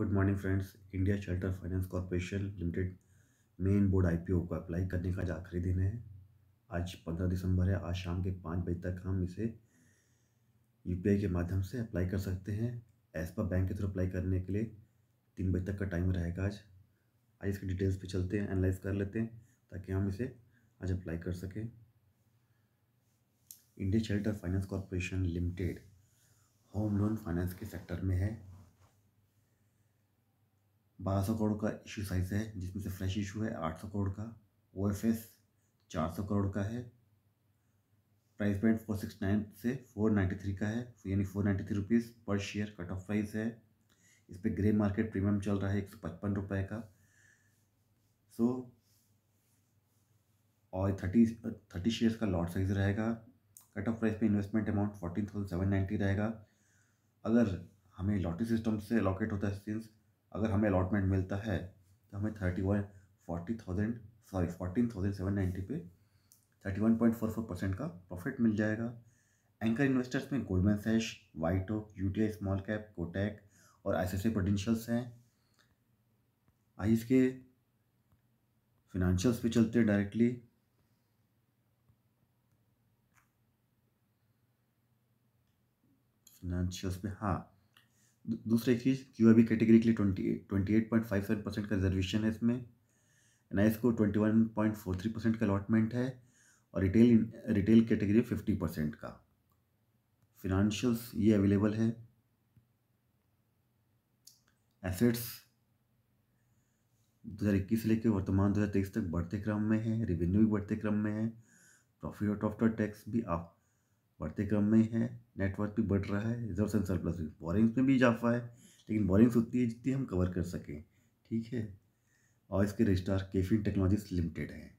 good morning friends India shelter finance corporation limited main board आई को apply करने का आज आखिरी दिन है आज पंद्रह दिसंबर है आज शाम के पाँच बजे तक हम इसे यू के माध्यम से अप्लाई कर सकते हैं एज पर बैंक के थ्रू अप्लाई करने के लिए तीन बजे तक का टाइम रहेगा आज आज इसके डिटेल्स पे चलते हैं एनालाइज कर लेते हैं ताकि हम इसे आज अप्लाई कर सकें India shelter finance corporation limited home loan finance के सेक्टर में है बारह सौ करोड़ का इशू साइज़ है जिसमें से फ्रेश इशू है आठ सौ करोड़ का ओ एफ एस चार सौ करोड़ का है price point four six nine से फोर नाइन्टी थ्री का है यानी फोर नाइन्टी थ्री रुपीज़ पर शेयर कट ऑफ प्राइस है इस पर ग्रे मार्केट प्रीमियम चल रहा है एक सौ पचपन रुपये का सो और थर्टी थर्टी शेयर्स का लॉट साइज रहेगा कट ऑफ प्राइस पे investment amount fourteen thousand seven ninety रहेगा अगर हमें लॉटरी सिस्टम से अलॉकेट होता है सिंस अगर हमें अलॉटमेंट मिलता है तो हमें thirty one forty thousand sorry fourteen thousand seven ninety पे thirty one point four four percent का प्रॉफिट मिल जाएगा एंकर इन्वेस्टर्स में Goldman Sachs White Oak U T I small cap Kotak और आई सी पोटेंशियल्स हैं आई इसके फिनंशियल्स पे चलते हैं डायरेक्टली फिनंशियल्स पे हाँ दूसरी चीज़ क्यू आई कैटेगरी के लिए twenty eight twenty eight point five seven percent का रिजर्वेशन है इसमें एन आई एस को twenty one point four three percent का अलॉटमेंट है और retail retail category fifty percent का फिनंशियल्स ये अवेलेबल है एसेट्स दो इक्कीस से लेकर वर्तमान दो हज़ार तेईस तक बढ़ते क्रम में है रेवेन्यू भी बढ़ते क्रम में है प्रॉफिट और आफ्टर टैक्स भी आप बढ़ते क्रम में है नेटवर्क भी बढ़ रहा है रिजर्व सरप्लस भी बोरिंग्स में भी इजाफा है लेकिन बोरिंग्स उतनी है जितनी हम कवर कर सकें ठीक है और इसके रजिस्ट्रार केफिन टेक्नोलॉजीज लिमिटेड हैं